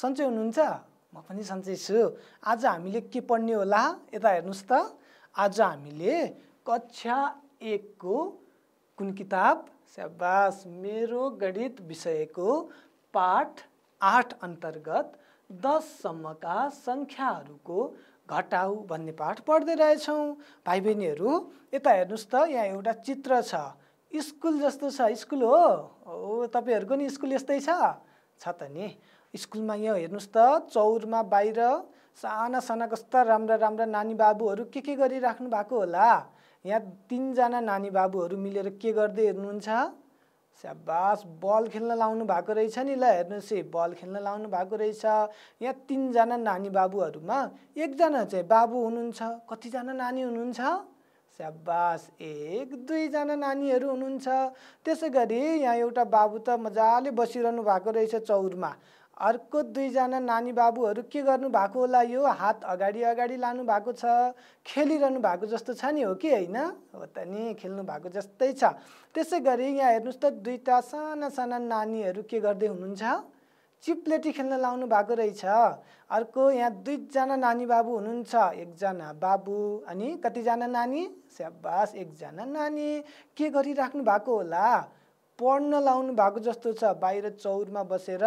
सन्चै हुनुहुन्छ म पनि सन्चै छु आज हामीले के पढ्ने होला यता हेर्नुहोस् त आज हामीले कक्षा एकको कुन किताब स्याबास मेरो गणित विषयको पाठ आठ अन्तर्गत दससम्मका सङ्ख्याहरूको घटाउ भन्ने पाठ पढ्दै रहेछौँ भाइ बहिनीहरू यता हेर्नुहोस् त यहाँ एउटा चित्र छ स्कुल जस्तो छ स्कुल हो ओ तपाईँहरूको नि स्कुल यस्तै छ त नि स्कुलमा यहाँ हेर्नुहोस् त चौरमा बाहिर साना साना कस्ता राम्रा राम्रा नानी बाबुहरू के के गरिराख्नु भएको होला यहाँ तिनजना नानी बाबुहरू मिलेर के गर्दै हेर्नुहुन्छ स्याबास बल खेल्न लाउनु भएको रहेछ नि ल हेर्नुहोस् है बल खेल्न लाउनु भएको रहेछ यहाँ तिनजना नानी बाबुहरूमा एकजना चाहिँ बाबु हुनुहुन्छ कतिजना नानी हुनुहुन्छ स्याबास एक दुईजना नानीहरू हुनुहुन्छ त्यसै गरी यहाँ एउटा बाबु त मजाले बसिरहनु भएको रहेछ चौरमा अर्को दुईजना नानी बाबुहरू के गर्नु भएको होला यो हात अगाडि अगाडि लानु भएको छ खेलिरहनु भएको जस्तो छ नि हो कि होइन हो त नि खेल्नु भएको जस्तै छ त्यसै गरी यहाँ हेर्नुहोस् त दुईवटा साना साना नानीहरू के गर्दै हुनुहुन्छ चिप्लेटी खेल्न लाउनु भएको रहेछ अर्को यहाँ दुईजना नानी बाबु हुनुहुन्छ एकजना बाबु अनि कतिजना नानी स्याबास एकजना नानी के गरिराख्नु भएको होला पढ्न लाउनु भएको जस्तो छ बाहिर चौरमा बसेर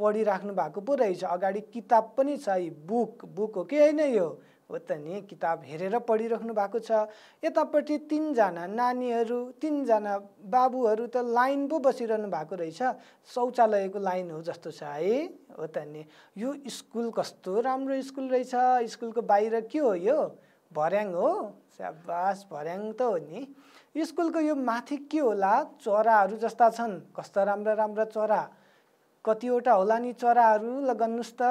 पढिराख्नु भएको पो रहेछ अगाडि किताब पनि छ यी बुक बुक हो कि होइन यो हो त नि किताब हेरेर पढिराख्नु भएको छ यतापट्टि तिनजना नानीहरू तिनजना बाबुहरू त लाइन पो बसिरहनु भएको रहेछ शौचालयको लाइन हो जस्तो छ है हो त नि यो स्कुल कस्तो राम्रो स्कुल रहेछ स्कुलको बाहिर के हो यो भर्याङ हो स्याबास भर्याङ त हो नि स्कुलको यो माथि के होला चराहरू जस्ता छन् कस्ता राम्रा राम्रा चरा कतिवटा होला नि चराहरू ल गर्नुहोस् त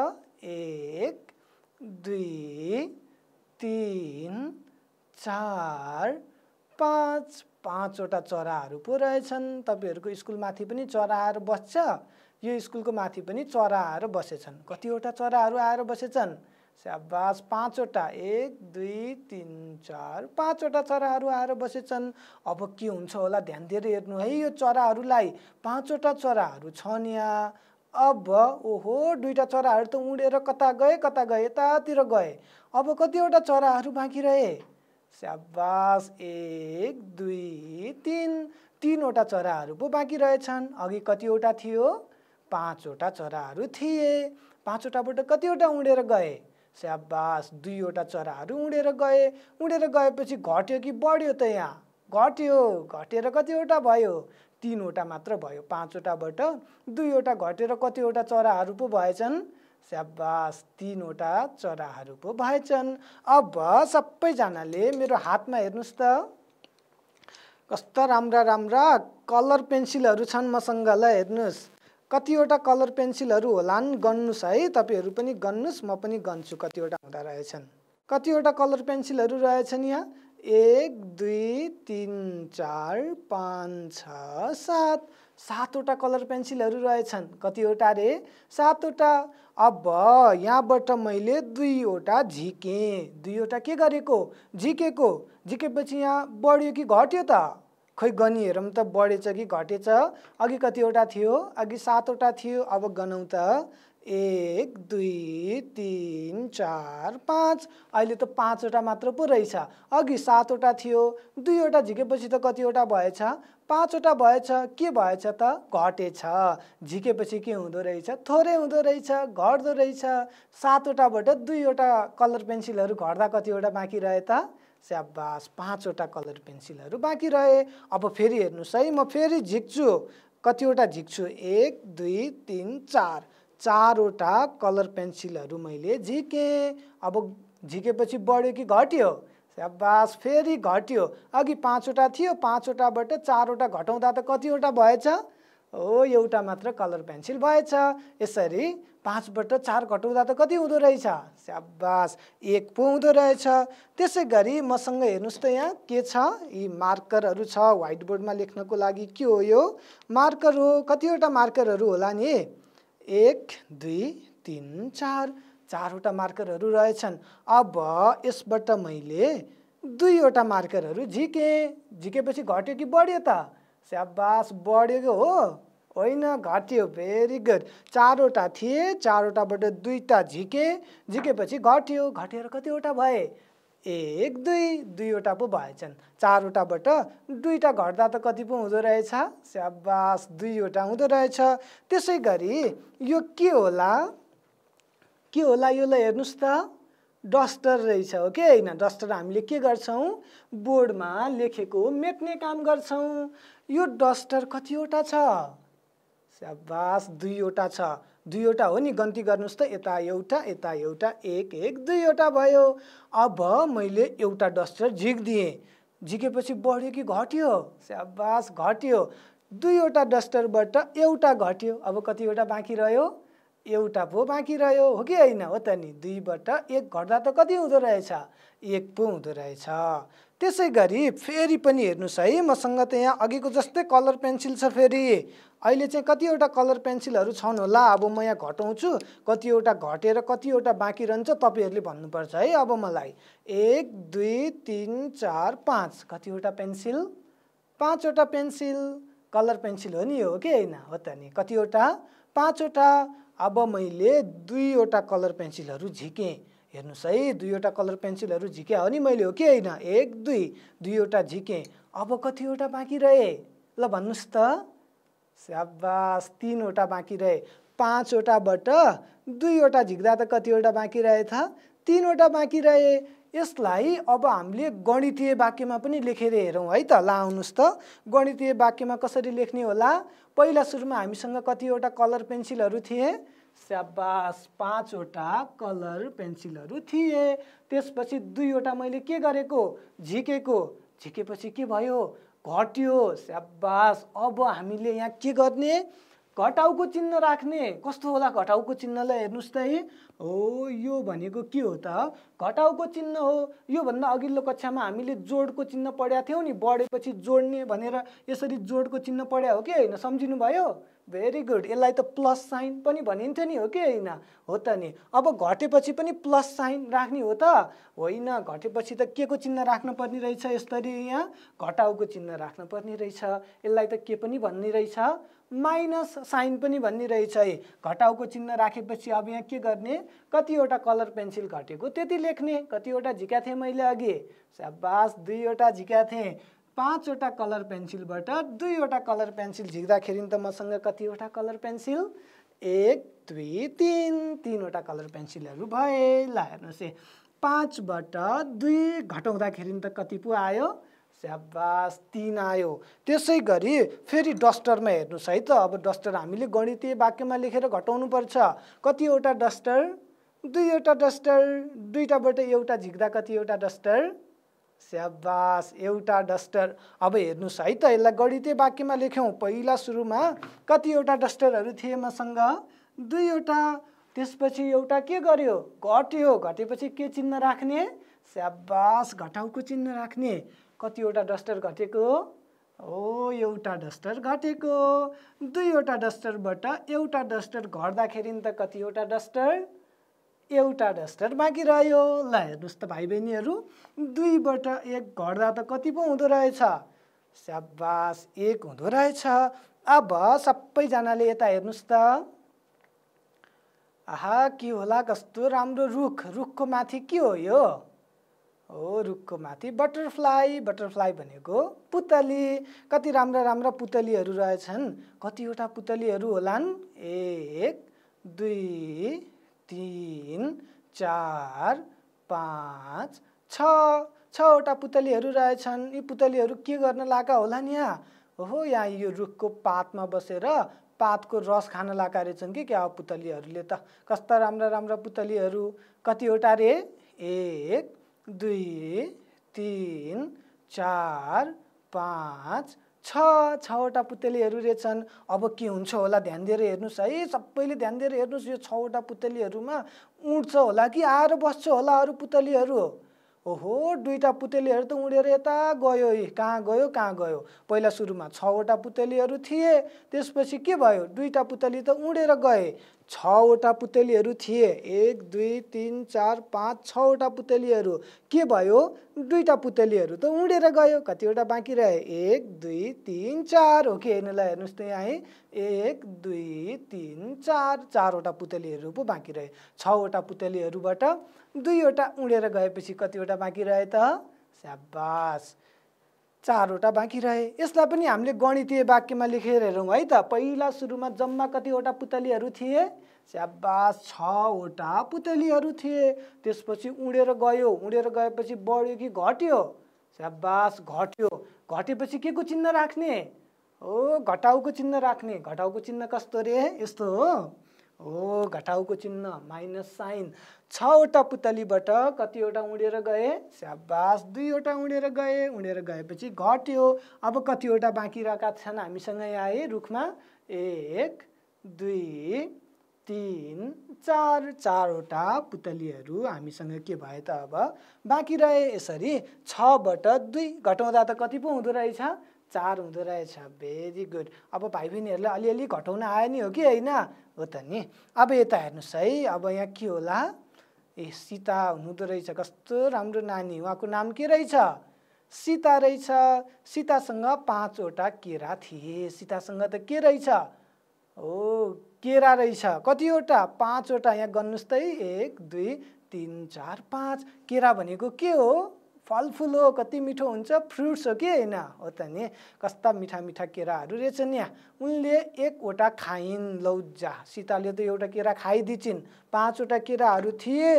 एक दुई तिन चार पाँच पाँचवटा चराहरू पो रहेछन् तपाईँहरूको स्कुलमाथि पनि चरा आएर बस्छ यो स्कुलको माथि पनि चरा आएर बसेछन् कतिवटा चराहरू आएर बसेछन् स्याबास पाँचवटा एक दुई तिन चार पाँचवटा चराहरू आएर बसेछन् अब के हुन्छ होला ध्यान दिएर हेर्नु है यो चराहरूलाई पाँचवटा चराहरू छन् यहाँ अब ओहो दुईवटा चराहरू त उडेर कता गए कता गए यतातिर गए अब कतिवटा चराहरू बाँकी रहे स्याबास एक दुई तिन तिनवटा चराहरू पो बाँकी रहेछन् अघि कतिवटा थियो पाँचवटा चराहरू थिए पाँचवटाबाट कतिवटा उडेर गए स्याबास दुईवटा चराहरू उडेर गए उडेर गएपछि घट्यो कि बढ्यो त यहाँ घट्यो घटेर कतिवटा भयो तिनवटा मात्र भयो पाँचवटाबाट दुईवटा घटेर कतिवटा चराहरू पो भएछन् स्याबास तिनवटा चराहरू पो भएछन् अब सबैजनाले मेरो हातमा हेर्नुहोस् त कस्ता राम्रा राम्रा कलर पेन्सिलहरू छन् मसँग ल हेर्नुहोस् कतिवटा कलर पेन्सिलहरू होलान् गन्नुहोस् है तपाईँहरू पनि गन्नुहोस् म पनि गन्छु कतिवटा हुँदा रहेछन् कतिवटा कलर पेन्सिलहरू रहेछन् यहाँ एक दुई तिन चार पाँच छ सात सातवटा कलर पेन्सिलहरू रहेछन् कतिवटा रे सातवटा अब यहाँबाट मैले दुईवटा झिकेँ दुईवटा के गरेको झिकेको झिकेपछि यहाँ बढ्यो कि घट्यो त खै गनी हेरौँ त बढेछ कि घटेछ अघि कतिवटा थियो अघि सातवटा थियो अब गनौँ त एक दुई तिन चार पाँच अहिले त पाँचवटा मात्र पो रहेछ अघि सातवटा थियो दुईवटा झिकेपछि त कतिवटा भएछ पाँचवटा भएछ के भएछ त घटेछ झिकेपछि के हुँदो रहेछ थोरै हुँदो रहेछ घट्दो रहेछ सातवटाबाट दुईवटा कलर पेन्सिलहरू घट्दा कतिवटा बाँकी रहे त स्याबास पाँचवटा कलर पेन्सिलहरू बाँकी रहे अब फेरि हेर्नुहोस् है म फेरि झिक्छु कतिवटा झिक्छु एक दुई तिन चार चारवटा कलर पेन्सिलहरू मैले झिकेँ अब झिकेपछि बढ्यो कि घट्यो स्याबास फेरि घट्यो अघि पाँचवटा थियो पाँचवटाबाट चारवटा घटाउँदा त कतिवटा भएछ हो एउटा मात्र कलर पेन्सिल भएछ यसरी पाँचबाट चार घटाउँदा त कति हुँदो रहेछ स्याबास एक पो हुँदो रहेछ त्यसै गरी मसँग हेर्नुहोस् त यहाँ के छ यी मार्करहरू छ व्हाइट बोर्डमा लेख्नको लागि के हो यो मार्कर हो कतिवटा मार्करहरू होला नि एक दुई तिन चार चारवटा मार्करहरू रहेछन् अब यसबाट मैले दुईवटा मार्करहरू झिकेँ झिकेपछि घट्यो कि बढ्यो त स्याबास बढ्यो हो होइन घट्यो भेरी गुड चारवटा थिए चारवटाबाट दुईवटा झिके झिकेपछि घट्यो घटेर कतिवटा भए एक दुई दुईवटा पो भएछन् चारवटाबाट दुईवटा घट्दा त कति पो हुँदो रहेछ स्याबास दुईवटा हुँदो रहेछ त्यसै गरी यो के होला के होला योलाई हेर्नुहोस् त डस्टर रहेछ हो कि होइन डस्टर हामीले के गर्छौँ बोर्डमा लेखेको मेट्ने काम गर्छौँ यो डस्टर कतिवटा छ स्याबास दुईवटा छ दुईवटा हो नि गन्ती गर्नुहोस् त यता एउटा यता एउटा एक एक दुईवटा भयो अब मैले एउटा डस्टर झिक दिएँ झिकेपछि बढ्यो कि घट्यो स्याबास घट्यो दुईवटा डस्टरबाट एउटा घट्यो अब कतिवटा बाँकी रह्यो एउटा पो बाँकी रह्यो हो कि होइन हो त नि दुईबाट एक घट्दा त कति हुँदो रहेछ एक पो हुँदो रहेछ त्यसै गरी फेरि पनि हेर्नुहोस् है मसँग त यहाँ अघिको जस्तै कलर पेन्सिल छ फेरि अहिले चाहिँ कतिवटा कलर पेन्सिलहरू छन् होला अब म यहाँ घटाउँछु कतिवटा घटेर कतिवटा बाँकी रहन्छ तपाईँहरूले भन्नुपर्छ है अब मलाई एक दुई तिन चार पाँच कतिवटा पेन्सिल पाँचवटा पेन्सिल कलर पेन्सिल हो नि हो कि होइन हो त नि कतिवटा पाँचवटा अब मैले दुईवटा कलर पेन्सिलहरू झिकेँ हेर्नुहोस् है दुईवटा कलर पेन्सिलहरू झिकेँ हो नि मैले हो कि होइन एक दुई दुईवटा झिकेँ अब कतिवटा बाँकी रहे ल भन्नुहोस् त स्याबास तिनवटा बाँकी रहे पाँचवटाबाट दुईवटा झिक्दा त कतिवटा बाँकी रहेछ तिनवटा बाँकी रहे यसलाई अब हामीले गणितीय वाक्यमा पनि लेखेर हेरौँ है त ल आउनुहोस् त गणितीय वाक्यमा कसरी लेख्ने होला पहिला सुरुमा हामीसँग कतिवटा कलर पेन्सिलहरू थिए स्याबास पाँचवटा कलर पेन्सिलहरू थिए त्यसपछि दुईवटा मैले के गरेको झिकेको झिकेपछि के भयो घट्यो स्याबास अब हामीले यहाँ के गर्ने घटाउको चिन्ह राख्ने कस्तो होला घटाउको चिन्हलाई हेर्नुहोस् त है हो यो भनेको के हो त घटाउको चिन्ह हो योभन्दा अघिल्लो कक्षामा हामीले जोडको चिन्ह पढ्या थियौँ नि बढेपछि जोड्ने भनेर यसरी जोडको चिन्ह पढ्या हो कि होइन सम्झिनु भयो भेरी गुड यसलाई त प्लस साइन पनि भनिन्थ्यो नि हो कि होइन हो त नि अब घटेपछि पनि प्लस साइन राख्ने हो त होइन घटेपछि त के को चिन्ह राख्नुपर्ने रहेछ यसरी यहाँ घटाउको चिन्ह राख्नुपर्ने रहेछ यसलाई त के पनि भन्ने रहेछ माइनस साइन पनि भन्ने रहेछ है घटाउको चिन्ह राखेपछि अब यहाँ के गर्ने कतिवटा कलर पेन्सिल घटेको त्यति लेख्ने कतिवटा झिका थिएँ मैले अघि स्याबास दुईवटा झिका थिएँ पाँचवटा कलर पेन्सिलबाट दुईवटा कलर पेन्सिल झिक्दाखेरि त मसँग कतिवटा कलर पेन्सिल एक दुई तिन तिनवटा कलर पेन्सिलहरू भए ल हेर्नुहोस् है पाँचबाट दुई घटाउँदाखेरि त कति पो आयो स्याबास तिन आयो त्यसै गरी फेरि डस्टरमा हेर्नुहोस् है त अब डस्टर हामीले गणितीय वाक्यमा लेखेर घटाउनु पर्छ कतिवटा डस्टर दुईवटा डस्टर दुईवटाबाट एउटा झिक्दा कतिवटा डस्टर स्याबास एउटा डस्टर अब हेर्नुहोस् है त यसलाई गणितीय वाक्यमा लेख्यौँ पहिला सुरुमा कतिवटा डस्टरहरू थिए मसँग दुईवटा त्यसपछि एउटा के गर्यो घट्यो घटेपछि के चिन्ह राख्ने स्याबास घटाउको चिन्ह राख्ने कतिवटा डस्टर घटेको हो एउटा डस्टर घटेको दुईवटा डस्टरबाट एउटा डस्टर घट्दाखेरि त कतिवटा डस्टर एउटा डस्टर बाँकी रह्यो ल हेर्नुहोस् त भाइ बहिनीहरू दुईबाट एक घट्दा त कति पो हुँदो रहेछ स्याबास एक हुँदो रहेछ अब सबैजनाले यता हेर्नुहोस् त आहा के होला कस्तो राम्रो रुख रुखको माथि के हो यो हो रुखको माथि बटरफ्लाई बटरफ्लाई भनेको पुतली कति राम्रा राम्रा पुतलीहरू रहेछन् कतिवटा पुतलीहरू होलान् एक दुई तिन चार पाँच छ छवटा पुतलीहरू रहेछन् यी पुतलीहरू के गर्न होला नि यहाँ हो यहाँ यो रुखको पातमा बसेर पातको रस खान लागेका रहेछन् कि क्या पुतलीहरूले त कस्ता राम्रा राम्रा पुतलीहरू कतिवटा रे एक दुई तिन चार पाँच छ छवटा पुतलीहरू रहेछन् अब के हुन्छ होला ध्यान दिएर हेर्नुहोस् है सबैले ध्यान दिएर हेर्नुहोस् यो छवटा पुतलीहरूमा उड्छ होला कि आएर बस्छ होला अरू पुतलीहरू ओहो दुईवटा पुतलीहरू त उडेर यता गयो कहाँ गयो कहाँ गयो पहिला सुरुमा छवटा पुतलीहरू थिए त्यसपछि के भयो दुईवटा पुतली त उडेर गए छवटा पुतलीहरू थिए एक दुई तिन चार पाँच छवटा पुतलीहरू के भयो दुईवटा पुतलीहरू त उडेर गयो कतिवटा बाँकी रहे एक दुई तिन चार हो कि हेर्नुलाई हेर्नुहोस् त यहाँ है एक दुई तिन चार चारवटा पुतलीहरू पो बाँकी रहे छवटा पुतलीहरूबाट दुईवटा उडेर गएपछि कतिवटा बाँकी रहे त स्याबास चारवटा बाँकी रहे यसलाई पनि हामीले गणितीय वाक्यमा लेखेर हेरौँ है त पहिला सुरुमा जम्मा कतिवटा पुतलीहरू थिए स्याबास छवटा पुतलीहरू थिए त्यसपछि उडेर गयो उडेर गएपछि बढ्यो कि घट्यो च्याब्बास घट्यो घटेपछि के को चिन्ह राख्ने हो घटाउको चिन्ह राख्ने घटाउको चिन्ह कस्तो रे यस्तो हो हो घटाउको चिन्ह माइनस साइन छवटा पुतलीबाट कतिवटा उडेर गए स्याबास दुईवटा उडेर गए उडेर गएपछि घट्यो अब कतिवटा बाँकी रहेका छन् हामीसँग यहाँ है रुखमा एक दुई तिन चार चारवटा पुतलीहरू हामीसँग के भयो त अब बाँकी रहे यसरी छबाट दुई घटाउँदा त कति पो हुँदो रहेछ चार हुँदो रहेछ भेरी गुड अब भाइ बहिनीहरूलाई अलिअलि घटाउन आयो नि हो कि होइन हो त नि अब यता हेर्नुहोस् है अब यहाँ के होला ए सीता हुनुहुँदो रहेछ कस्तो राम्रो नानी उहाँको नाम के रहेछ सीता रहेछ सीतासँग पाँचवटा केरा थिए सीतासँग त के रहेछ हो केरा रहेछ कतिवटा पाँचवटा यहाँ गर्नुहोस् त एक दुई तिन चार पाँच केरा भनेको के हो फलफुल हो कति मिठो हुन्छ फ्रुट्स हो कि होइन हो त नि कस्ता मिठा मिठा केराहरू रहेछन् यहाँ उनले एकवटा खाइन् लौजा सीताले त एउटा केरा खाइदिन्छन् पाँचवटा केराहरू थिए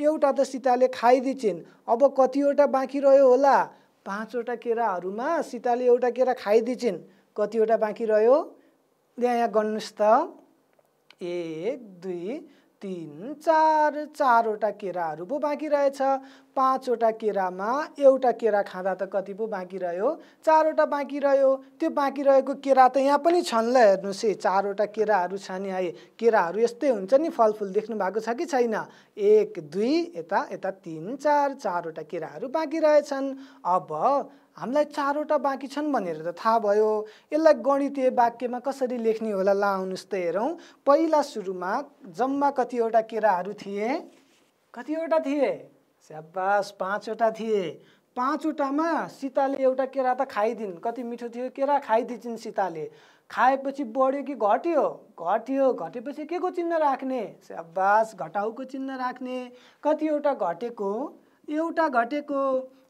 एउटा त सीताले खाइदिन्छन् अब कतिवटा बाँकी रह्यो होला पाँचवटा केराहरूमा सीताले एउटा केरा खाइदिन्छन् कतिवटा बाँकी रह्यो यहाँ यहाँ गर्नुहोस् त एक दुई तिन चार चारवटा केराहरू पो बाँकी रहेछ पाँचवटा केरामा एउटा केरा खाँदा त कति पो बाँकी रह्यो चारवटा बाँकी रह्यो त्यो बाँकी रहेको केरा त यहाँ पनि छन् ल हेर्नुहोस् है चारवटा केराहरू छन् है केराहरू यस्तै हुन्छ नि फलफुल देख्नु भएको छ कि छैन एक दुई यता यता तिन चार चारवटा केराहरू बाँकी रहेछन् अब हामीलाई चारवटा बाँकी छन् भनेर त थाहा भयो यसलाई गणितीय वाक्यमा कसरी लेख्ने होला ला आउनुहोस् त हेरौँ पहिला सुरुमा जम्मा कतिवटा केराहरू थिए कतिवटा थिए स्याबास पाँचवटा थिए पाँचवटामा सीताले एउटा केरा त खाइदिन् कति मिठो थियो केरा खाइदिन्छन् सीताले खाएपछि बढ्यो कि घट्यो घट्यो घटेपछि के को चिन्ह राख्ने स्याबास घटाउको चिन्ह राख्ने कतिवटा घटेको एउटा घटेको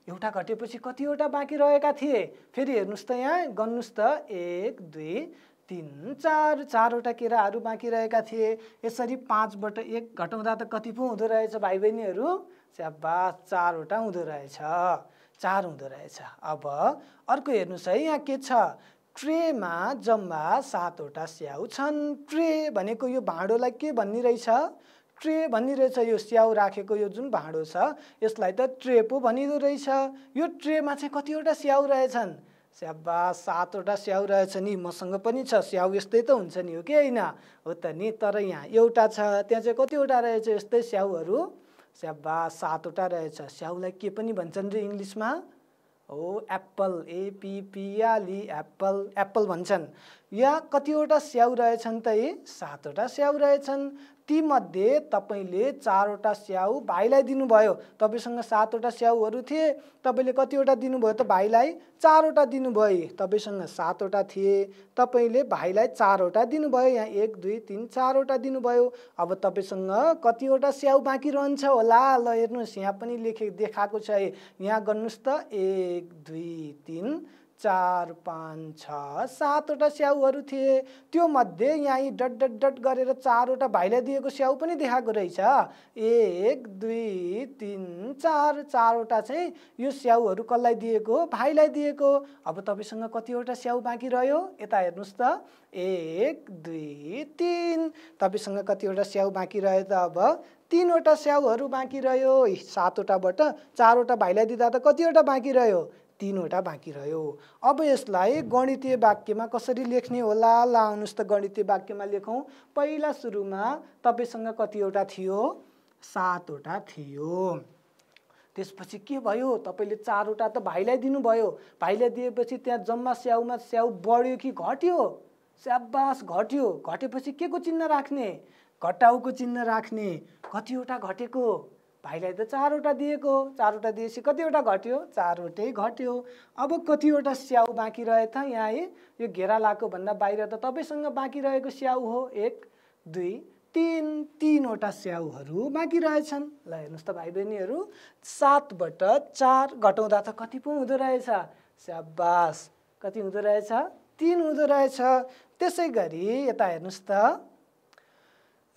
एउटा घटेपछि कतिवटा बाँकी रहेका थिए फेरि हेर्नुहोस् त यहाँ गर्नुहोस् त एक दुई तिन चार चारवटा केराहरू बाँकी रहेका थिए यसरी पाँचबाट एक घटाउँदा त कति पो हुँदो रहेछ भाइ बहिनीहरू च्याबा चारवटा हुँदो रहेछ चार हुँदो रहेछ अब अर्को हेर्नुहोस् है यहाँ के छ ट्रेमा जम्मा सातवटा स्याउ छन् ट्रे भनेको यो भाँडोलाई के भन्ने रहेछ ट्रे भनिरहेछ यो स्याउ राखेको यो जुन भाँडो छ यसलाई त ट्रे पो भनिँदो रहेछ यो ट्रेमा चाहिँ कतिवटा स्याउ रहेछन् स्याबा सातवटा स्याउ रहेछ नि मसँग पनि छ स्याउ यस्तै त हुन्छ नि हो कि होइन हो त नि तर यहाँ एउटा छ त्यहाँ चाहिँ कतिवटा रहेछ यस्तै स्याउहरू स्याबा सातवटा रहेछ स्याउलाई के पनि भन्छन् रे इङ्ग्लिसमा हो एप्पल एपिपियाली एप्पल एप्पल भन्छन् या कतिवटा स्याउ रहेछन् त ए सातवटा स्याउ रहेछन् तीमध्ये तपाईँले चारवटा स्याउ भाइलाई दिनुभयो तपाईँसँग सातवटा स्याउहरू थिए तपाईँले कतिवटा दिनुभयो त भाइलाई चारवटा दिनुभयो तपाईँसँग सातवटा थिए तपाईँले भाइलाई चारवटा दिनुभयो यहाँ एक दुई तिन चारवटा दिनुभयो अब तपाईँसँग कतिवटा स्याउ बाँकी रहन्छ होला ल हेर्नुहोस् यहाँ पनि लेखे देखाएको छ है यहाँ गर्नुहोस् त एक दुई तिन चार पाँच छ सातवटा स्याउहरू थिए त्यो मध्ये यहीँ डट डट डट गरेर चारवटा भाइलाई दिएको स्याउ पनि देखाएको रहेछ एक दुई तिन चार चारवटा चाहिँ यो स्याउहरू कसलाई दिएको भाइलाई दिएको अब तपाईँसँग कतिवटा स्याउ बाँकी रह्यो यता हेर्नुहोस् त एक दुई तिन तपाईँसँग कतिवटा स्याउ बाँकी रह्यो त अब तिनवटा स्याउहरू बाँकी रह्यो सातवटाबाट चारवटा भाइलाई दिँदा त कतिवटा बाँकी रह्यो तिनवटा बाँकी रह्यो अब यसलाई गणितीय वाक्यमा कसरी लेख्ने होला ला आउनुहोस् त गणितीय वाक्यमा लेखौँ पहिला सुरुमा तपाईँसँग कतिवटा थियो सातवटा थियो त्यसपछि के भयो तपाईँले चारवटा त भाइलाई दिनुभयो भाइलाई दिएपछि त्यहाँ जम्मा स्याउमा स्याउ बढ्यो कि घट्यो स्याबास घट्यो घटेपछि के को चिन्ह राख्ने घटाउको चिन्ह राख्ने कतिवटा घटेको भाइलाई त चारवटा दिएको हो चारवटा दिएपछि कतिवटा घट्यो चारवटै घट्यो अब कतिवटा स्याउ बाँकी रहेछ यहाँ है यो घेरा लाएको भन्दा बाहिर त तपाईँसँग बाँकी रहेको स्याउ हो एक दुई तिन तिनवटा स्याउहरू बाँकी रहेछन् ल हेर्नुहोस् त भाइ बहिनीहरू सातबाट चार घटाउँदा त कति पो हुँदो रहेछ स्याबास कति हुँदो रहेछ तिन हुँदो रहेछ त्यसै गरी यता हेर्नुहोस् त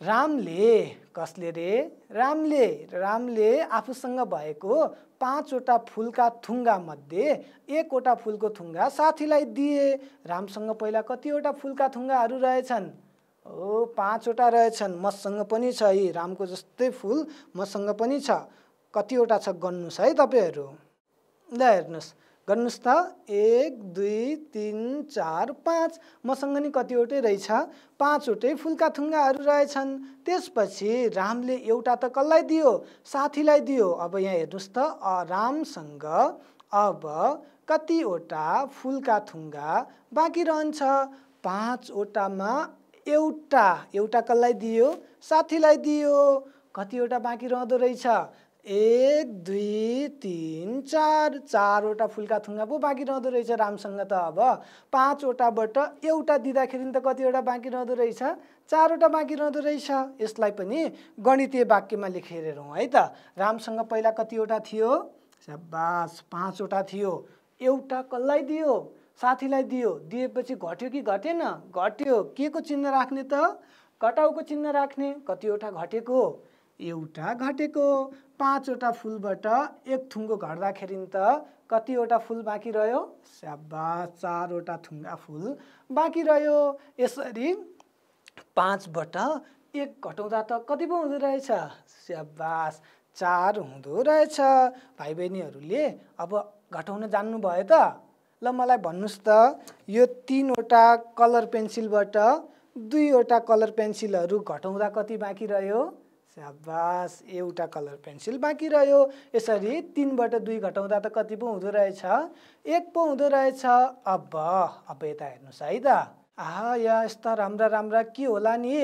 रामले कसले रे रामले रामले आफूसँग भएको पाँचवटा फुलका थुङ्गामध्ये एकवटा फुलको थुङ्गा साथीलाई दिए रामसँग पहिला कतिवटा फुलका थुङ्गाहरू रहेछन् ओ पाँचवटा रहेछन् मसँग पनि छ यी रामको जस्तै फुल मसँग पनि छ कतिवटा छ गन्नुहोस् है तपाईँहरू ल हेर्नुहोस् गर्नुहोस् त एक दुई तिन चार पाँच मसँग नि कतिवटै रहेछ पाँचवटै फुलका थुङ्गाहरू रहेछन् त्यसपछि रामले एउटा त कसलाई दियो साथीलाई दियो अब यहाँ हेर्नुहोस् त रामसँग अब कतिवटा फुलका थुङ्गा बाँकी रहन्छ पाँचवटामा एउटा एउटा कसलाई दियो साथीलाई दियो कतिवटा बाँकी रहँदो रहेछ एक दुई तिन चार चारवटा फुल्का थुङ्गा पो बाँकी रहँदो रहेछ रामसँग त अब पाँचवटाबाट एउटा दिँदाखेरि त कतिवटा बाँकी रहँदो रहेछ चारवटा बाँकी रहँदो रहेछ यसलाई पनि गणितीय वाक्यमा लेखेर हेरौँ है त रामसँग पहिला कतिवटा थियो बास पाँचवटा थियो एउटा कसलाई दियो साथीलाई दियो दिएपछि घट्यो कि घटेन घट्यो के को चिन्ह राख्ने त कटाउको चिन्ह राख्ने कतिवटा घटेको एउटा घटेको पाँचवटा फुलबाट एक थुङ्गो घट्दाखेरि त कतिवटा फुल बाँकी रह्यो स्याबा चारवटा थुङ्गा फुल बाँकी रह्यो यसरी पाँचबाट एक घटाउँदा त कति पो हुँदो रहेछ स्याबास चार हुँदो रहेछ भाइ बहिनीहरूले अब घटाउन जान्नुभयो त ल मलाई भन्नुहोस् त यो तिनवटा कलर पेन्सिलबाट दुईवटा कलर पेन्सिलहरू घटाउँदा कति बाँकी रह्यो स्याबास एउटा कलर पेन्सिल बाँकी रह्यो यसरी तिनबाट दुई घटाउँदा त कति पो हुँदो रहेछ एक पो हुँदो रहेछ अब अब यता हेर्नुहोस् है त आहा या यस्ता राम्रा राम्रा के होला नि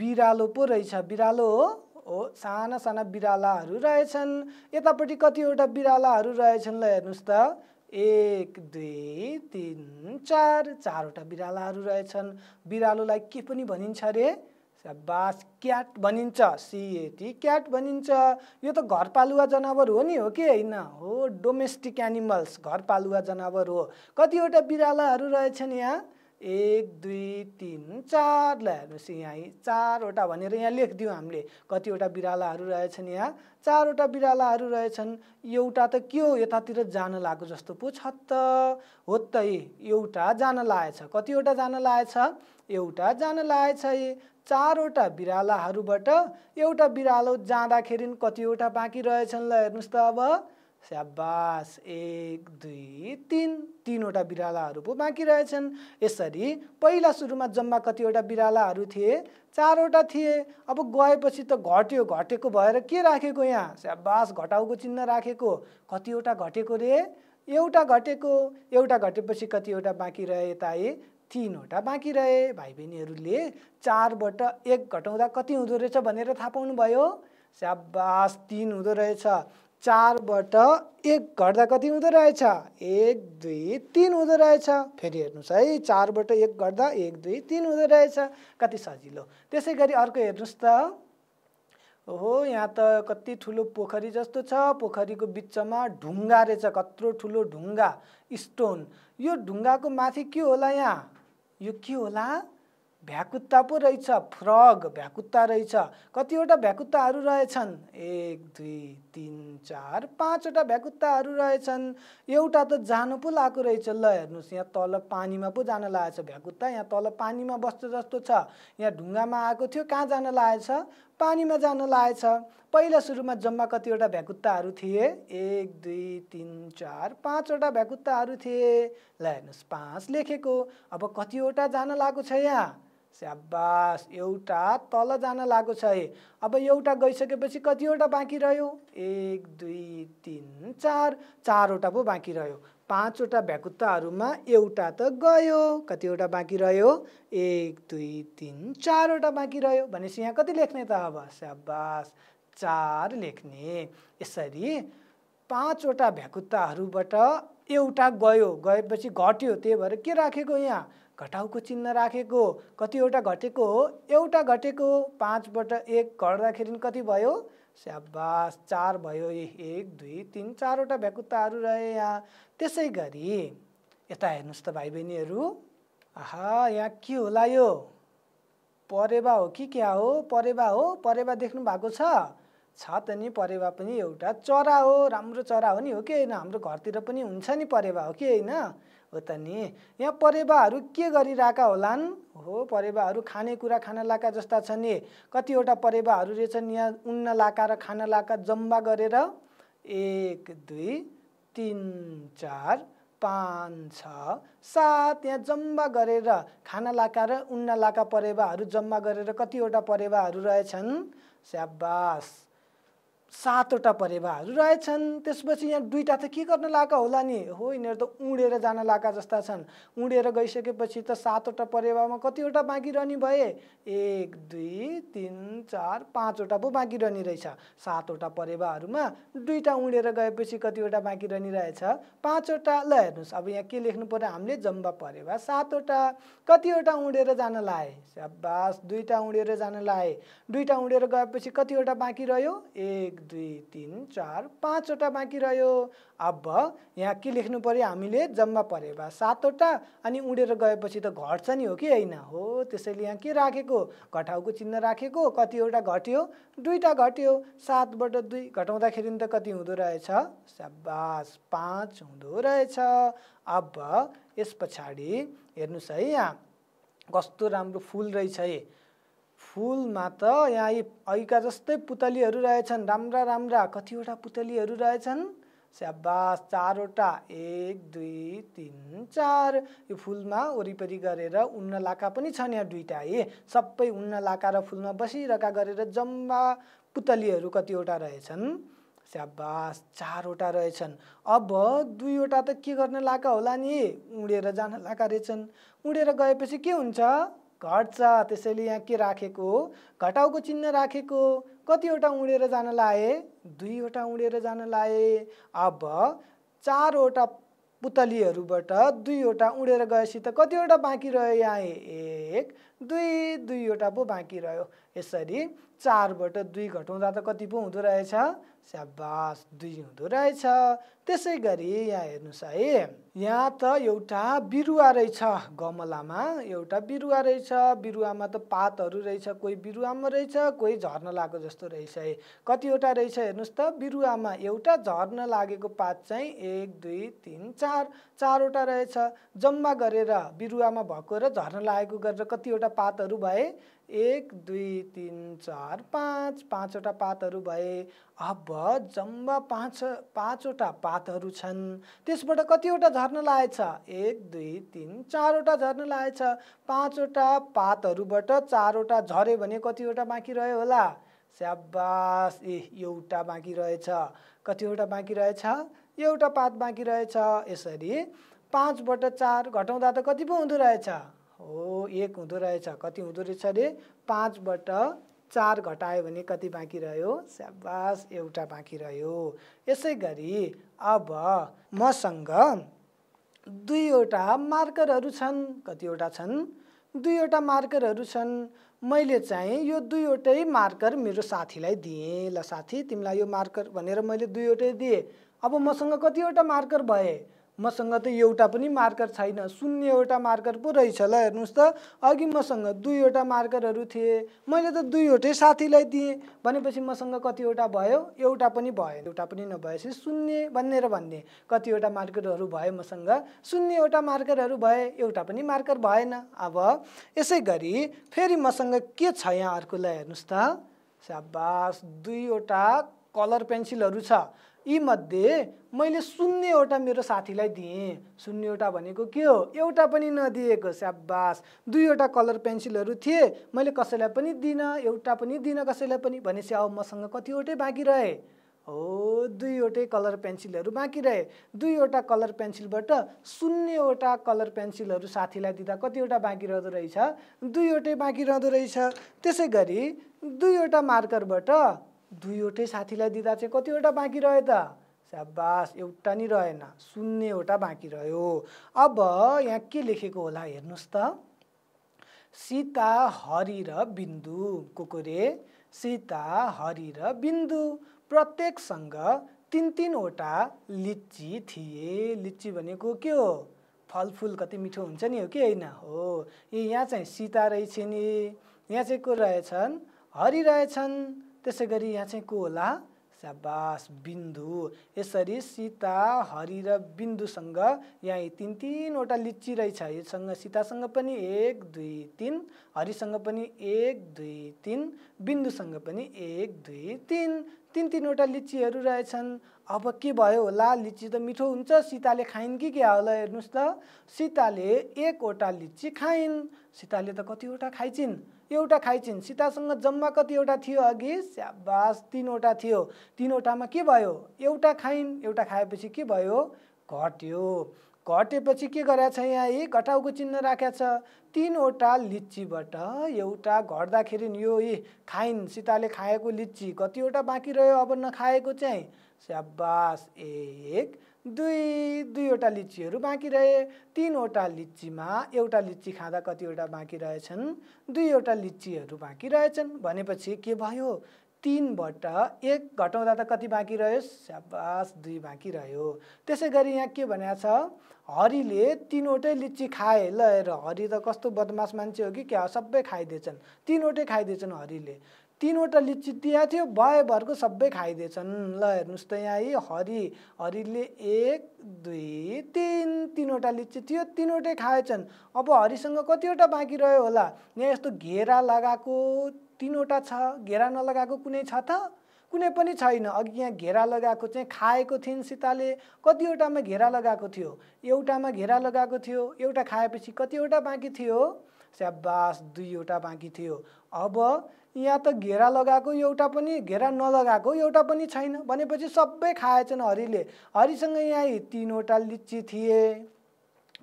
बिरालो पो रहेछ बिरालो हो हो साना साना बिरालाहरू रहेछन् यतापट्टि कतिवटा बिरालाहरू रहेछन् ल हेर्नुहोस् त एक दुई तिन चार चारवटा बिरालाहरू रहेछन् बिरालोलाई के पनि भनिन्छ अरे बास क्याट भनिन्छ सिएटी क्याट भनिन्छ यो त घरपालुवा जनावर हो नि हो कि होइन हो डोमेस्टिक एनिमल्स घरपालुवा जनावर हो कतिवटा बिरालाहरू रहेछन् यहाँ एक दुई तिन चार ल हेर्नुहोस् यहाँ चारवटा भनेर यहाँ लेखिदिउँ हामीले कतिवटा बिरालाहरू रहेछन् यहाँ चारवटा बिरालाहरू रहेछन् एउटा त के हो यतातिर जान लागेको जस्तो पो छ त हो त एउटा जान लागेछ कतिवटा जान लागेछ एउटा जान लागेछ चारवटा बिरालाहरूबाट एउटा बिरालो जाँदाखेरि कतिवटा बाँकी रहेछन् ल हेर्नुहोस् त अब स्याबास एक दुई तिन तिनवटा बिरालाहरू पो बाँकी रहेछन् यसरी पहिला सुरुमा जम्मा कतिवटा बिरालाहरू थिए चारवटा थिए अब गएपछि त घट्यो घटेको भएर के राखेको यहाँ स्याबास घटाउको चिन्ह राखेको कतिवटा घटेको रे एउटा घटेको एउटा घटेपछि कतिवटा बाँकी रहे यता तिनवटा बाँकी रहे भाइ बहिनीहरूले चारबाट एक घटाउँदा कति हुँदो रहेछ भनेर थाहा पाउनुभयो स्याबास तिन हुँदो रहेछ चारबाट एक घट्दा कति हुँदो रहेछ एक दुई तिन हुँदो रहेछ फेरि हेर्नुहोस् है चारबाट एक घट्दा एक दुई तिन हुँदो रहेछ कति सजिलो त्यसै गरी अर्को हेर्नुहोस् त ओहो यहाँ त कति ठुलो पोखरी जस्तो छ पोखरीको बिचमा ढुङ्गा रहेछ कत्रो ठुलो ढुङ्गा स्टोन यो ढुङ्गाको माथि के होला यहाँ यो के होला भ्याकुत्ता पो रहेछ फ्रग भ्याकुत्ता रहेछ कतिवटा भ्याकुत्ताहरू रहेछन् एक दुई तिन चार पाँचवटा भ्याकुत्ताहरू रहेछन् एउटा त जानु पो लगाएको रहेछ ल हेर्नुहोस् यहाँ तल पानीमा पो जान लागेछ भ्याकुत्ता यहाँ तल पानीमा बस्छ जस्तो छ यहाँ ढुङ्गामा आएको थियो कहाँ जान लागेछ पानीमा जान लागेछ पहिला सुरुमा जम्मा कतिवटा भ्याकुत्ताहरू थिए एक दुई तिन चार पाँचवटा भ्याकुत्ताहरू थिए ल हेर्नुहोस् पाँच लेखेको अब कतिवटा जान लागेको छ यहाँ स्याबास एउटा तल जान लागेको छ है अब एउटा गइसकेपछि कतिवटा बाँकी रह्यो एक दुई तिन चार चारवटा पो बाँकी रह्यो पाँचवटा भ्याकुत्ताहरूमा एउटा त गयो कतिवटा बाँकी रह्यो एक दुई तिन चारवटा बाँकी रह्यो भनेपछि यहाँ कति लेख्ने त अब स्याबास चार लेख्ने यसरी पाँचवटा भ्याकुत्ताहरूबाट एउटा गयो गएपछि घट्यो त्यही भएर के राखेको यहाँ घटाउको चिन्ह राखेको कतिवटा घटेको हो एउटा घटेको पाँचबाट एक घट्दाखेरि कति भयो स्याबास चार भयो एक दुई तिन चारवटा भ्याकुत्ताहरू रहे यहाँ त्यसै गरी यता हेर्नुहोस् त भाइ बहिनीहरू आहा यहाँ के होला यो परेवा हो कि क्या हो परेवा हो परेवा देख्नु भएको छ त नि परेवा पनि एउटा चरा हो राम्रो चरा हो नि हो कि होइन हाम्रो घरतिर पनि हुन्छ नि परेवा हो कि होइन हो त नि यहाँ परेवाहरू के गरिरहेका होलान् हो परेवाहरू खानेकुरा खान लाका जस्ता छन् नि कतिवटा परेवाहरू रहेछन् यहाँ उन्न लाका र खान लाका जम्मा गरेर एक दुई तिन चार पाँच छ सात यहाँ जम्मा गरेर खाना लाका र उन्न लाका परेवाहरू जम्मा गरेर कतिवटा परेवाहरू रहेछन् स्याबास सातवटा परेवाहरू रहेछन् त्यसपछि यहाँ दुईवटा त के गर्न लागेको होला नि हो यिनीहरू त उडेर जान लागेका जस्ता छन् उडेर गइसकेपछि त सातवटा परेवामा कतिवटा बाँकी रहने भए एक दुई तिन चार पाँचवटा पो बाँकी रहने रहेछ सातवटा परेवाहरूमा दुईवटा उडेर गएपछि कतिवटा बाँकी रहने रहेछ पाँचवटा ल हेर्नुहोस् अब यहाँ के लेख्नु पऱ्यो हामीले जम्बा परेवा सातवटा कतिवटा उडेर जान लाए स्याबास दुईवटा उडेर जान लाए दुईवटा उडेर गएपछि कतिवटा बाँकी रह्यो एक एक दुई तिन चार पाँचवटा बाँकी रह्यो अब यहाँ के लेख्नु पऱ्यो हामीले जम्मा परेवा सातवटा अनि उडेर गएपछि त घट्छ नि हो कि होइन हो त्यसैले यहाँ के राखेको घटाउको चिन्ह राखेको कतिवटा घट्यो दुईवटा घट्यो सातबाट दुई घटाउँदाखेरि त कति हुँदो रहेछ साबास पाँच हुँदो रहेछ अब यस पछाडि हेर्नुहोस् है यहाँ कस्तो राम्रो फुल रहेछ है फुलमा त यहाँ यी अघिका जस्तै पुतलीहरू रहेछन् राम्रा राम्रा कतिवटा पुतलीहरू रहेछन् स्याबास चारवटा एक दुई तिन चार यो फुलमा वरिपरि गरेर उन्न लाका पनि छन् यहाँ दुईवटा ए सबै उन्न लाका र फुलमा बसिरहेका गरेर जम्मा पुतलीहरू कतिवटा रहेछन् स्याबास चारवटा रहेछन् अब दुईवटा त के गर्न लाका होला नि उडेर जान लाका रहेछन् उडेर गएपछि के हुन्छ घट्छ त्यसैले यहाँ के राखेको घटाउको चिन्ह राखेको कतिवटा उडेर जान लाए दुईवटा उडेर जान लाए अब चारवटा पुतलीहरूबाट दुईवटा उडेर गएपछि त कतिवटा बाँकी रह्यो यहाँ एक दुई दुईवटा पो बाँकी रह्यो यसरी चारबाट दुई घटाउँदा त कति पो हुँदो रहेछ स्याबास दुई हुँदो रहेछ त्यसै गरी यहाँ हेर्नुहोस् है यहाँ त एउटा बिरुवा रहेछ गमलामा एउटा बिरुवा रहेछ बिरुवामा त पातहरू रहेछ कोही बिरुवामा रहेछ कोही झर्न लागेको जस्तो रहेछ है कतिवटा रहेछ हेर्नुहोस् त बिरुवामा एउटा झर्न लागेको पात चाहिँ एक दुई तिन चार चारवटा रहेछ जम्मा गरेर बिरुवामा भएको र झर्न लागेको गरेर कतिवटा पातहरू भए एक दुई तिन चार पाँच पाँचवटा पातहरू भए अब जम्मा पाँच पाँचवटा पातहरू छन् त्यसबाट कतिवटा झर्न लागेछ एक दुई तिन चारवटा झर्न लागेछ पाँचवटा पातहरूबाट चारवटा झऱ्यो भने कतिवटा बाँकी रह्यो होला स्याबास ए एउटा बाँकी रहेछ कतिवटा बाँकी रहेछ एउटा पात बाँकी रहेछ यसरी पाँचबाट चार घटाउँदा त कति पो हुँदो रहेछ हो एक हुँदो रहेछ कति हुँदो रहेछ अरे पाँचबाट चार घटायो भने कति बाँकी रह्यो स्याबास एउटा बाँकी रह्यो यसै गरी अब मसँग दुईवटा मार्करहरू छन् कतिवटा छन् दुईवटा मार्करहरू छन् मैले चाहिँ यो दुईवटै मार्कर मेरो साथीलाई दिएँ ल साथी तिमीलाई यो मार्कर भनेर मैले दुईवटै दिएँ अब मसँग कतिवटा मार्कर भए मसँग त एउटा पनि मार्कर छैन शून्य एउटा मार्कर पो रहेछ ल हेर्नुहोस् त अघि मसँग दुईवटा मार्करहरू थिए मैले त दुईवटै साथीलाई दिएँ भनेपछि मसँग कतिवटा भयो एउटा पनि भयो एउटा पनि नभएपछि शून्य भनेर भन्ने कतिवटा मार्करहरू भयो मसँग शून्यवटा मार्करहरू भए एउटा पनि मार्कर भएन अब यसै गरी फेरि मसँग के छ यहाँ अर्कोलाई हेर्नुहोस् त साबास दुईवटा कलर पेन्सिलहरू छ यीमध्ये मैले शून्यवटा मेरो साथीलाई दिएँ शून्यवटा भनेको के हो एउटा पनि नदिएको स्याबास दुईवटा कलर पेन्सिलहरू थिए मैले कसैलाई पनि दिन एउटा पनि दिन कसैलाई पनि भनेपछि अब मसँग कतिवटै बाँकी रहे हो दुईवटै कलर पेन्सिलहरू बाँकी रहे दुईवटा कलर पेन्सिलबाट शून्यवटा कलर पेन्सिलहरू साथीलाई दिँदा कतिवटा बाँकी रहँदो रहेछ दुईवटै बाँकी रहँदो रहेछ त्यसै गरी दुईवटा मार्करबाट दुईवटै साथीलाई दिँदा चाहिँ कतिवटा बाँकी रह्यो त स्याबास एउटा नि रहेन शून्यवटा बाँकी रह्यो अब यहाँ के लेखेको होला हेर्नुहोस् त सीता हरि र बिन्दु को को रे सीता हरि र बिन्दु प्रत्येकसँग तिन तिनवटा लिची थिए लिची भनेको के हो फलफुल कति मिठो हुन्छ नि हो कि होइन हो ए यहाँ चाहिँ सीता रहेछ नि यहाँ चाहिँ को रहेछन् हरि रहेछन् त्यसै गरी यहाँ चाहिँ को होला स्याबास बिन्दु यसरी सीता हरि र बिन्दुसँग यहाँ तिन तिनवटा लिची रहेछ योसँग सीतासँग पनि एक दुई तिन हरिसँग पनि एक दुई तिन बिन्दुसँग पनि एक दुई तिन तिन तिनवटा लिचीहरू रहेछन् अब के भयो होला लिची त मिठो हुन्छ सीताले खाइन् कि क्या होला हेर्नुहोस् त सीताले एकवटा लिची खाइन् सीताले त कतिवटा खाइचिन् एउटा खाइचिन् सीतासँग जम्मा कतिवटा थियो अघि स्याबास तिनवटा थियो तिनवटामा के भयो एउटा खाइन् एउटा खाएपछि के भयो घट्यो घटेपछि के गरेका छ यहाँ यी घटाउको चिन्ह राखेको छ तिनवटा लिचीबाट एउटा घट्दाखेरि यो यी खाइन् सीताले खाएको लिची कतिवटा बाँकी रह्यो अब नखाएको चाहिँ स्याबास एक दुई दुईवटा लिचीहरू बाँकी रहे तिनवटा लिचीमा एउटा लिची खाँदा कतिवटा बाँकी रहेछन् दुईवटा लिचीहरू बाँकी रहेछन् भनेपछि के भयो तिनबाट एक घटाउँदा त कति बाँकी रह्यो स्याबास दुई बाँकी रह्यो त्यसै गरी यहाँ के भनेको छ हरिले तिनवटै लिची खाए ल हरि त कस्तो बदमास मान्छे हो कि क्या सबै खाइदिएछन् तिनवटै खाइदिएछन् हरिले तिनवटा लिची त्यहाँ थियो भएभरको सबै खाइदिएछन् ल हेर्नुहोस् त यहाँ है हरि हरिले एक दुई तिन तिनवटा लिची थियो तिनवटै खाएछन् अब हरिसँग कतिवटा बाँकी रह्यो होला यहाँ यस्तो घेरा लगाएको तिनवटा छ घेरा नलगाएको कुनै छ त कुनै पनि छैन अघि यहाँ घेरा लगाएको चाहिँ खाएको थिइन् सीताले कतिवटामा घेरा लगाएको थियो एउटामा घेरा लगाएको थियो एउटा खाएपछि कतिवटा बाँकी थियो स्याबास दुईवटा बाँकी थियो अब यहाँ त घेरा लगाएको एउटा पनि घेरा नलगाएको एउटा पनि छैन भनेपछि सबै खाएछन् हरिले हरिसँग यहाँ तिनवटा लिची थिए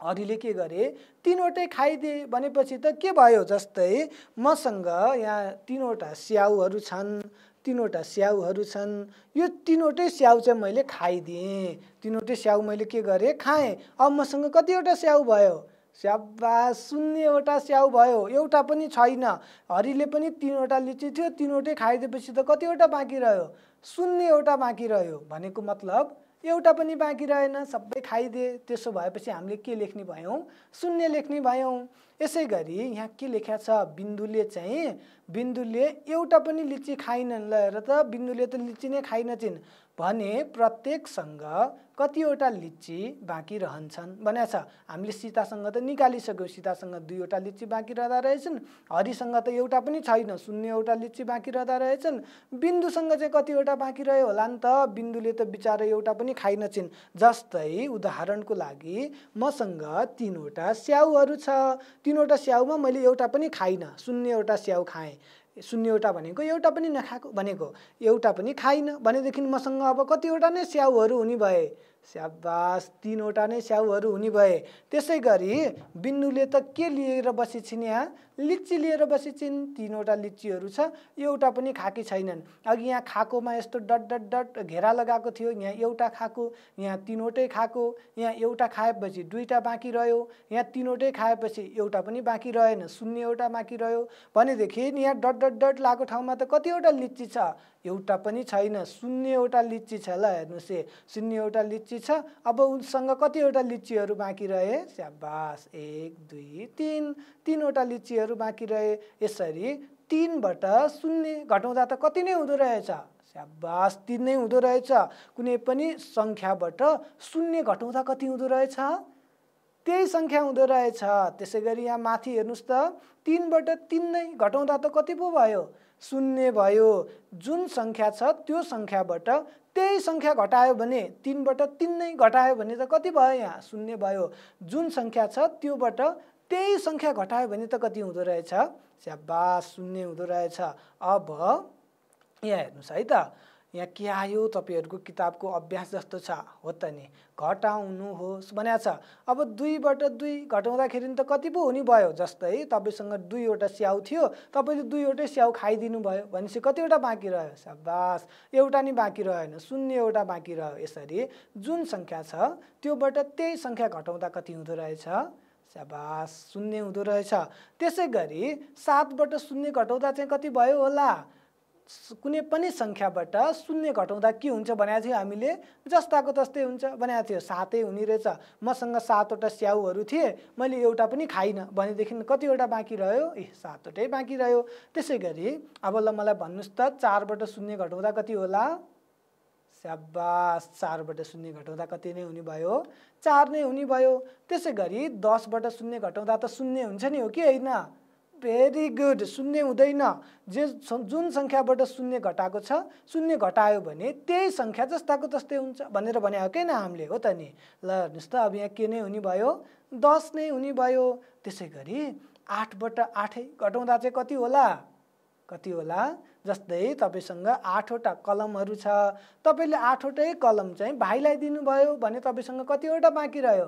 हरिले के गरे तिनवटै खाइदिए भनेपछि त के भयो जस्तै मसँग यहाँ तिनवटा स्याउहरू छन् तिनवटा स्याउहरू छन् यो तिनवटै स्याउ चाहिँ मैले खाइदिएँ तिनवटै स्याउ मैले के गरेँ खाएँ अब मसँग कतिवटा स्याउ भयो स्याबा शून्यवटा स्याउ भयो एउटा पनि छैन हरिले पनि तिनवटा लिची थियो तिनवटै खाइदिएपछि त कतिवटा बाँकी रह्यो शून्यवटा बाँकी रह्यो भनेको मतलब एउटा पनि बाँकी रहेन सबै खाइदिए त्यसो भएपछि हामीले के लेख्ने भयौँ शून्य लेख्ने भयौँ यसै गरी यहाँ के लेख्या छ बिन्दुले चाहिँ बिन्दुले एउटा पनि लिची खाइनन् ल हेर त बिन्दुले त लिची नै खाइन भने प्रत्येकसँग कतिवटा लिची बाँकी रहन्छन् भनेको छ हामीले सीतासँग त निकालिसक्यौँ सीतासँग दुईवटा लिची बाँकी रहँदा रहेछन् हरिसँग त एउटा पनि छैन शून्य एउटा लिची बाँकी रहँदा रहेछन् बिन्दुसँग चाहिँ कतिवटा बाँकी रह्यो होला नि त बिन्दुले त बिचारा एउटा पनि खाइनछिन् जस्तै उदाहरणको लागि मसँग तिनवटा स्याउहरू छ तिनवटा स्याउमा मैले एउटा पनि खाइनँ शून्य एउटा स्याउ खाएँ शून्यवटा भनेको एउटा पनि नखाएको भनेको एउटा पनि खाइनँ भनेदेखि मसँग अब कतिवटा नै स्याउहरू हुने भए स्याबास तिनवटा नै स्याउहरू हुने भए त्यसै गरी बिन्दुले त के लिएर छिन् यहाँ लिची लिएर बसेछन् तिनवटा लिचीहरू छ एउटा पनि खाकी छैनन् अघि यहाँ खाएकोमा यस्तो डट डट डट घेरा लगाएको थियो यहाँ एउटा खाएको यहाँ तिनवटै खाएको यहाँ एउटा खाएपछि दुईवटा बाँकी रह्यो यहाँ तिनवटै खाएपछि एउटा पनि बाँकी रहेन शून्य एउटा बाँकी रह्यो भनेदेखि यहाँ डट डट डट लगाएको ठाउँमा त कतिवटा लिची छ एउटा पनि छैन शून्यवटा लिची छ ल हेर्नुहोस् ए शून्यवटा लिची छ अब उनसँग कतिवटा लिचीहरू बाँकी रहे स्याबास एक दुई तिन तिनवटा लिचीहरू विषयहरू बाँकी रहे यसरी तिनबाट शून्य घटाउँदा त कति नै हुँदो रहेछ स्याबास तिन नै हुँदो रहेछ कुनै पनि सङ्ख्याबाट शून्य घटाउँदा कति हुँदो रहेछ त्यही सङ्ख्या हुँदो रहेछ त्यसै गरी यहाँ माथि हेर्नुहोस् त तिनबाट तिन नै घटाउँदा त कति पो भयो शून्य भयो जुन सङ्ख्या छ त्यो सङ्ख्याबाट त्यही सङ्ख्या घटायो भने तिनबाट तिन नै घटायो भने त कति भयो यहाँ शून्य भयो जुन सङ्ख्या छ त्योबाट त्यही सङ्ख्या घटायो भने त कति हुँदो रहेछ स्याबास शून्य हुँदो रहेछ अब यहाँ हेर्नुहोस् है त यहाँ के आयो तपाईँहरूको किताबको अभ्यास जस्तो छ हो त नि घटाउनुहोस् भनेको छ अब दुईबाट दुई घटाउँदाखेरि त कति पो हुने भयो जस्तै तपाईँसँग दुईवटा स्याउ थियो तपाईँले दुईवटै स्याउ खाइदिनु भयो भनेपछि कतिवटा बाँकी रह्यो सबास एउटा नि बाँकी रहेन शून्य एउटा बाँकी रह्यो यसरी जुन सङ्ख्या छ त्योबाट त्यही सङ्ख्या घटाउँदा कति हुँदो रहेछ स्याबास शून्य हुँदो रहेछ त्यसै गरी सातबाट शून्य घटाउँदा चाहिँ कति भयो होला कुनै पनि सङ्ख्याबाट शून्य घटाउँदा के हुन्छ भनेको थियो हामीले जस्ताको तस्तै हुन्छ भनेको थियो सातै हुने रहेछ मसँग सातवटा स्याउहरू थिए मैले एउटा पनि खाइनँ भनेदेखि कतिवटा बाँकी रह्यो ए सातवटै बाँकी रह्यो त्यसै गरी अब ल मलाई भन्नुहोस् त चारबाट शून्य घटाउँदा कति होला स्याबास चारबाट शून्य घटाउँदा कति नै हुने भयो चार नै हुने भयो त्यसै गरी दसबाट शून्य घटाउँदा त शून्य हुन्छ नि हो कि होइन भेरी गुड शून्य हुँदैन जे जुन सङ्ख्याबाट शून्य घटाएको छ शून्य घटायो भने त्यही सङ्ख्या जस्ताको जस्तै हुन्छ भनेर भने हो कि हामीले हो त नि ल हेर्नुहोस् त अब यहाँ के नै हुने भयो दस नै हुने भयो त्यसै गरी आठबाट आठै घटाउँदा चाहिँ कति होला कति होला जस्तै तपाईँसँग आठवटा कलमहरू छ तपाईँले आठवटै कलम चाहिँ भाइलाई दिनुभयो भने तपाईँसँग कतिवटा बाँकी रह्यो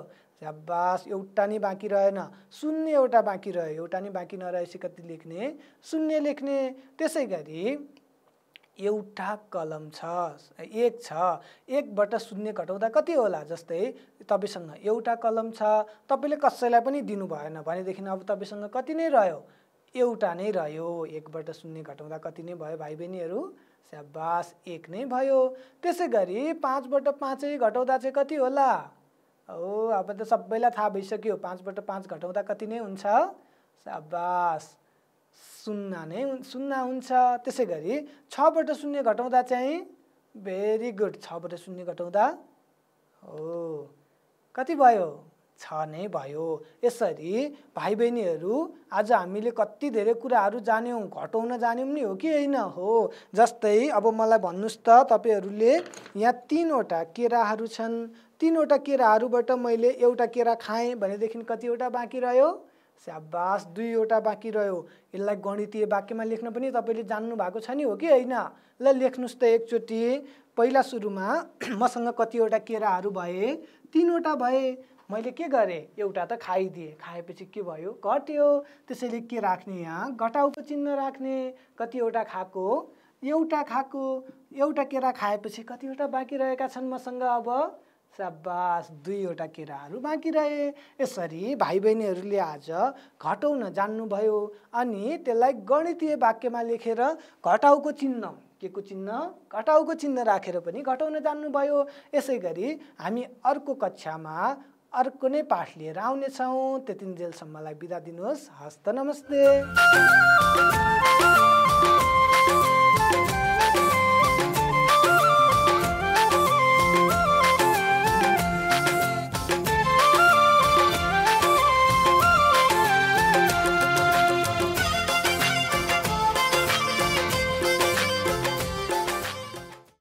बास एउटा नि बाँकी रहेन शून्य एउटा बाँकी रह्यो एउटा नि बाँकी नरहेपछि कति लेख्ने शून्य लेख्ने त्यसै गरी एउटा कलम छ एक छ एकबाट शून्य घटाउँदा कति होला जस्तै तपाईँसँग एउटा कलम छ तपाईँले कसैलाई पनि दिनु भएन भनेदेखि अब तपाईँसँग कति नै रह्यो एउटा नै रह्यो एकबाट शून्य घटाउँदा कति नै भयो भाइ बहिनीहरू स्याबास एक नै भयो त्यसै गरी पाँचबाट पाँचै घटाउँदा चाहिँ कति होला हो अब त सबैलाई थाहा भइसक्यो पाँचबाट पाँच घटाउँदा कति नै हुन्छ स्याबास शून्य नै शून्य हुन्छ त्यसै गरी छबाट शून्य घटाउँदा चाहिँ भेरी गुड छबाट शून्य घटाउँदा हो कति भयो छ नै भयो यसरी भाइ बहिनीहरू आज हामीले कति धेरै कुराहरू जान्यौँ घटाउन जान्यौँ नि हो कि होइन हो जस्तै अब मलाई भन्नुहोस् त तपाईँहरूले यहाँ तिनवटा केराहरू छन् तिनवटा केराहरूबाट मैले एउटा केरा खाएँ भनेदेखि कतिवटा बाँकी रह्यो स्याबास दुईवटा बाँकी रह्यो यसलाई गणितीय वाक्यमा लेख्न पनि तपाईँले जान्नु भएको छ नि हो कि होइन ल लेख्नुहोस् त एकचोटि पहिला सुरुमा मसँग कतिवटा केराहरू भए तिनवटा भए मैले के गरेँ एउटा त खाइदिएँ खाएपछि के भयो घट्यो त्यसैले के राख्ने यहाँ घटाउको चिन्ह राख्ने कतिवटा खाएको एउटा खाएको एउटा केरा खाएपछि कतिवटा बाँकी रहेका छन् मसँग अब साबास दुईवटा केराहरू बाँकी रहे यसरी भाइ बहिनीहरूले आज घटाउन जान्नुभयो अनि त्यसलाई गणितीय वाक्यमा लेखेर घटाउको चिन्ह के को चिन्ह घटाउको चिन्ह राखेर पनि घटाउन जान्नुभयो यसै गरी हामी अर्को कक्षामा अर्को नै पाठ लिएर आउनेछौँ त्यति जेलसम्मलाई बिदा दिनुहोस् हस्त नमस्ते